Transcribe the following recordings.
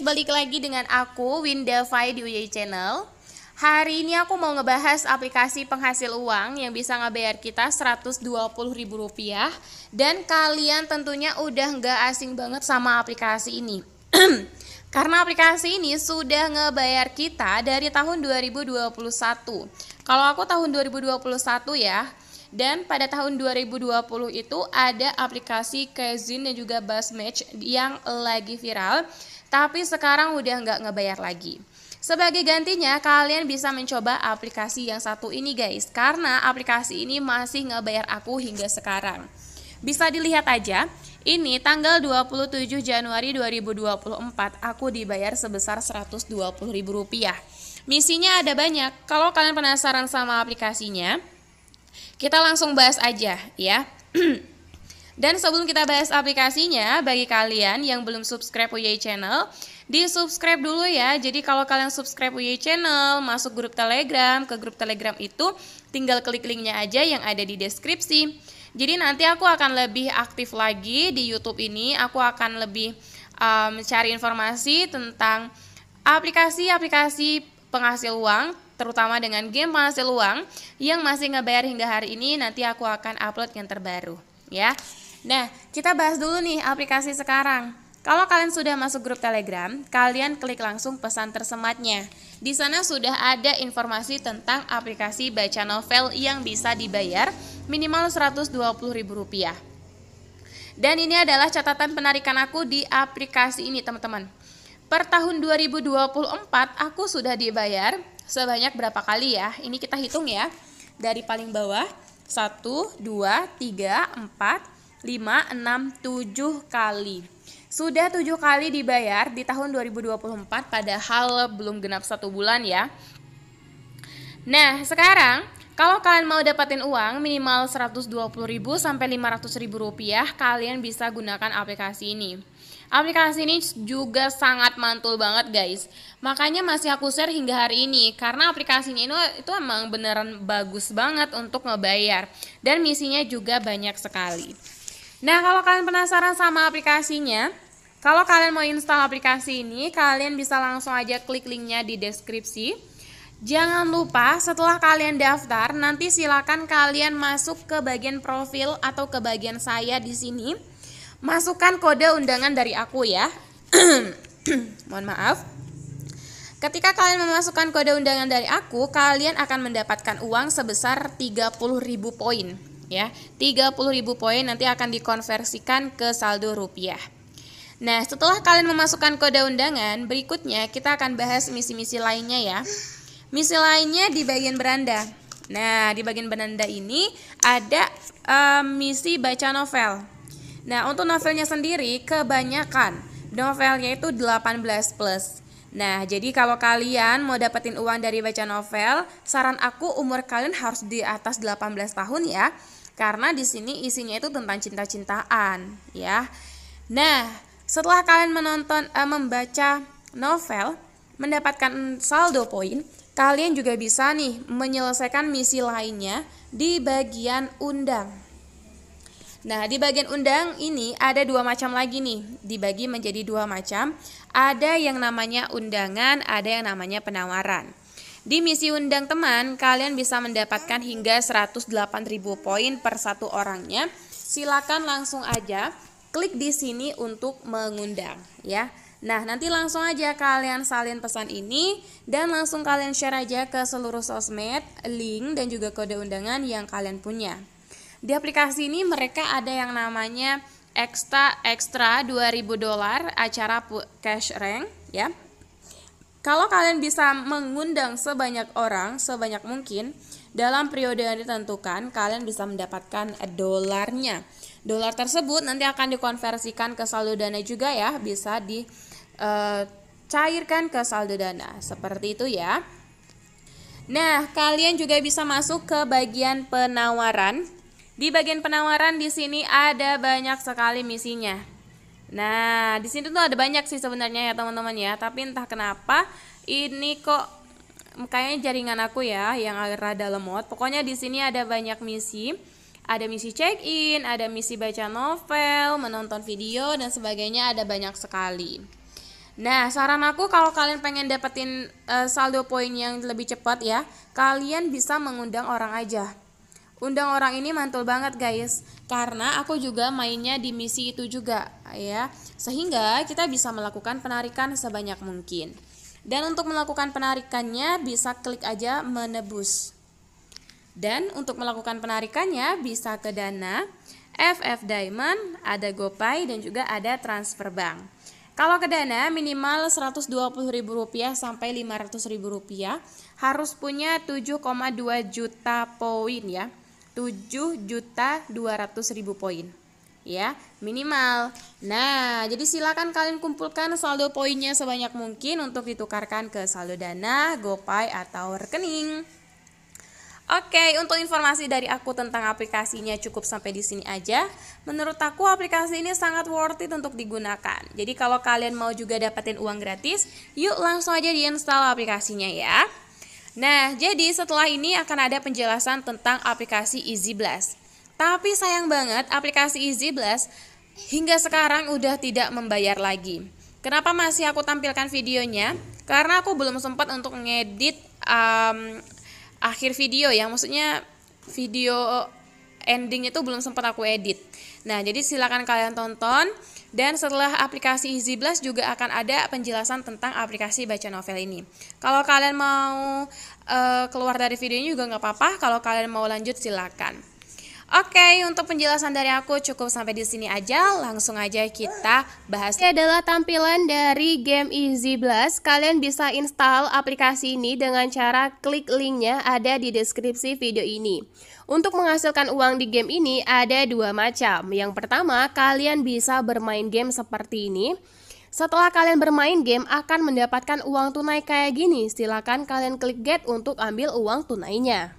balik lagi dengan aku Winda di UJ Channel. Hari ini aku mau ngebahas aplikasi penghasil uang yang bisa ngebayar kita Rp120.000 dan kalian tentunya udah nggak asing banget sama aplikasi ini. Karena aplikasi ini sudah ngebayar kita dari tahun 2021. Kalau aku tahun 2021 ya, dan pada tahun 2020 itu ada aplikasi Kezin dan juga Buzzmatch yang lagi viral, tapi sekarang udah nggak ngebayar lagi. Sebagai gantinya, kalian bisa mencoba aplikasi yang satu ini guys, karena aplikasi ini masih ngebayar aku hingga sekarang. Bisa dilihat aja, ini tanggal 27 Januari 2024 aku dibayar sebesar Rp120.000. Misinya ada banyak. Kalau kalian penasaran sama aplikasinya, kita langsung bahas aja ya. Dan sebelum kita bahas aplikasinya, bagi kalian yang belum subscribe UY Channel, di subscribe dulu ya. Jadi kalau kalian subscribe UY Channel, masuk grup Telegram, ke grup Telegram itu tinggal klik linknya aja yang ada di deskripsi. Jadi nanti aku akan lebih aktif lagi di YouTube ini, aku akan lebih um, informasi tentang aplikasi-aplikasi penghasil uang terutama dengan game penghasil uang yang masih ngebayar hingga hari ini nanti aku akan upload yang terbaru ya. Nah, kita bahas dulu nih aplikasi sekarang. Kalau kalian sudah masuk grup Telegram, kalian klik langsung pesan tersematnya. Di sana sudah ada informasi tentang aplikasi baca novel yang bisa dibayar minimal Rp120.000. Dan ini adalah catatan penarikan aku di aplikasi ini, teman-teman. Per tahun 2024 aku sudah dibayar sebanyak berapa kali ya. Ini kita hitung ya. Dari paling bawah 1 2 3 4 5 6 7 kali. Sudah 7 kali dibayar di tahun 2024 padahal belum genap satu bulan ya. Nah, sekarang kalau kalian mau dapetin uang minimal 120.000 sampai 500.000 rupiah, kalian bisa gunakan aplikasi ini. Aplikasi ini juga sangat mantul banget guys. Makanya masih aku share hingga hari ini karena aplikasinya ini itu emang beneran bagus banget untuk ngebayar dan misinya juga banyak sekali. Nah, kalau kalian penasaran sama aplikasinya, kalau kalian mau install aplikasi ini, kalian bisa langsung aja klik linknya di deskripsi. Jangan lupa setelah kalian daftar nanti silakan kalian masuk ke bagian profil atau ke bagian saya di sini. Masukkan kode undangan dari aku ya. Mohon maaf. Ketika kalian memasukkan kode undangan dari aku, kalian akan mendapatkan uang sebesar 30.000 poin ya. 30.000 poin nanti akan dikonversikan ke saldo rupiah. Nah, setelah kalian memasukkan kode undangan, berikutnya kita akan bahas misi-misi lainnya ya. Misi lainnya di bagian beranda. Nah, di bagian beranda ini ada um, misi baca novel. Nah, untuk novelnya sendiri kebanyakan novelnya itu 18 plus. Nah, jadi kalau kalian mau dapetin uang dari baca novel, saran aku umur kalian harus di atas 18 tahun ya. Karena di sini isinya itu tentang cinta-cintaan, ya. Nah, setelah kalian menonton uh, membaca novel, mendapatkan saldo poin, Kalian juga bisa nih menyelesaikan misi lainnya di bagian undang. Nah, di bagian undang ini ada dua macam lagi nih, dibagi menjadi dua macam. Ada yang namanya undangan, ada yang namanya penawaran. Di misi undang teman, kalian bisa mendapatkan hingga 108.000 poin per satu orangnya. Silakan langsung aja klik di sini untuk mengundang ya. Nah, nanti langsung aja kalian salin pesan ini dan langsung kalian share aja ke seluruh sosmed, link, dan juga kode undangan yang kalian punya. Di aplikasi ini mereka ada yang namanya Extra Extra 2000 dolar acara cash rank ya. Kalau kalian bisa mengundang sebanyak orang, sebanyak mungkin, dalam periode yang ditentukan, kalian bisa mendapatkan dolarnya. Dolar tersebut nanti akan dikonversikan ke saldo dana juga ya, bisa di e, cairkan ke saldo dana. Seperti itu ya. Nah, kalian juga bisa masuk ke bagian penawaran. Di bagian penawaran di sini ada banyak sekali misinya. Nah, di sini tuh ada banyak sih sebenarnya ya teman-teman ya, tapi entah kenapa ini kok kayaknya jaringan aku ya yang rada lemot. Pokoknya di sini ada banyak misi. Ada misi check-in, ada misi baca novel, menonton video dan sebagainya ada banyak sekali. Nah, saran aku kalau kalian pengen dapetin uh, saldo poin yang lebih cepat ya, kalian bisa mengundang orang aja. Undang orang ini mantul banget guys, karena aku juga mainnya di misi itu juga ya. Sehingga kita bisa melakukan penarikan sebanyak mungkin. Dan untuk melakukan penarikannya bisa klik aja menebus. Dan untuk melakukan penarikannya bisa ke Dana, FF Diamond, ada GoPay dan juga ada transfer bank. Kalau ke Dana minimal Rp120.000 sampai Rp500.000 harus punya 7,2 juta poin ya. 7 juta 200 ribu poin ya minimal nah jadi silakan kalian kumpulkan saldo poinnya sebanyak mungkin untuk ditukarkan ke saldo dana gopay atau rekening Oke, untuk informasi dari aku tentang aplikasinya cukup sampai di sini aja. Menurut aku aplikasi ini sangat worth it untuk digunakan. Jadi kalau kalian mau juga dapetin uang gratis, yuk langsung aja diinstal aplikasinya ya. Nah, jadi setelah ini akan ada penjelasan tentang aplikasi Easy Blast. Tapi sayang banget aplikasi Easy Blast hingga sekarang udah tidak membayar lagi. Kenapa masih aku tampilkan videonya? Karena aku belum sempat untuk ngedit um, akhir video ya maksudnya video ending itu belum sempat aku edit nah jadi silakan kalian tonton dan setelah aplikasi Easy Blast juga akan ada penjelasan tentang aplikasi baca novel ini kalau kalian mau uh, keluar dari videonya juga nggak apa-apa kalau kalian mau lanjut silakan Oke, untuk penjelasan dari aku cukup sampai di sini aja. Langsung aja kita bahas. Ini adalah tampilan dari game Easy Blast. Kalian bisa install aplikasi ini dengan cara klik linknya ada di deskripsi video ini. Untuk menghasilkan uang di game ini ada dua macam. Yang pertama, kalian bisa bermain game seperti ini. Setelah kalian bermain game akan mendapatkan uang tunai kayak gini. Silakan kalian klik get untuk ambil uang tunainya.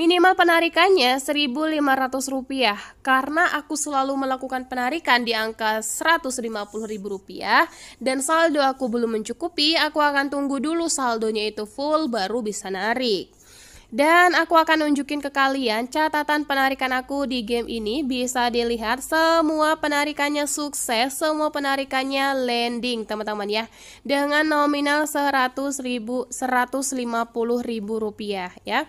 Minimal penarikannya Rp1.500 karena aku selalu melakukan penarikan di angka Rp150.000 dan saldo aku belum mencukupi, aku akan tunggu dulu saldonya itu full baru bisa narik. Dan aku akan nunjukin ke kalian catatan penarikan aku di game ini bisa dilihat semua penarikannya sukses, semua penarikannya landing teman-teman ya. Dengan nominal 100 ribu, 150 ribu rupiah ya.